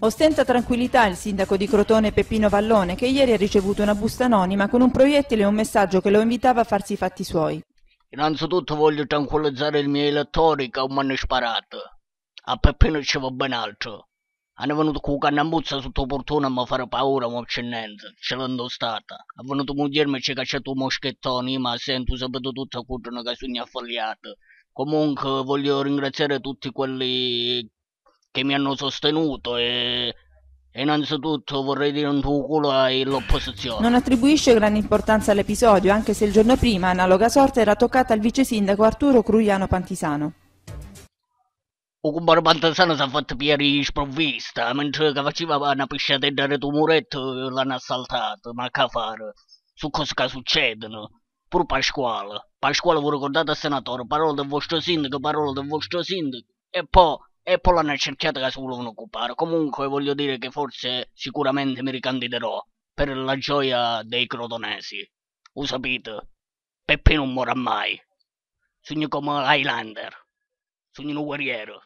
Ostenta tranquillità il sindaco di Crotone Peppino Vallone che ieri ha ricevuto una busta anonima con un proiettile e un messaggio che lo invitava a farsi i fatti suoi. Innanzitutto voglio tranquillizzare i miei elettori che mi hanno sparato. A Peppino ci va ben altro. Hanno venuto con cannambuzza sotto portone a fare paura, ma c'è niente, ce l'hanno stata. Ha venuto a dirmi che c'è un moschettone, ma sento sapete tutto a che sogno affaliato. Comunque voglio ringraziare tutti quelli che mi hanno sostenuto e... E innanzitutto vorrei dire un tuo culo all'opposizione. Non attribuisce grande importanza all'episodio, anche se il giorno prima analoga sorte era toccata al vice sindaco Arturo Cruiano Pantisano. O compare Pantisano si è fatto di sprovvista, mentre che faceva una pisciatella del tuo muretto l'hanno assaltato, ma che fare? Su cosa che succedono. Pur Pasquale. Pasquale vi ricordate senatore, parola del vostro sindaco, parola del vostro sindaco. E poi e poi l'hanno cerchiata che solo uno occupare. Comunque voglio dire che forse sicuramente mi ricandiderò per la gioia dei crotonesi. Lo sapete, Peppino non morrà mai. Sogno come Highlander, sogno un guerriero.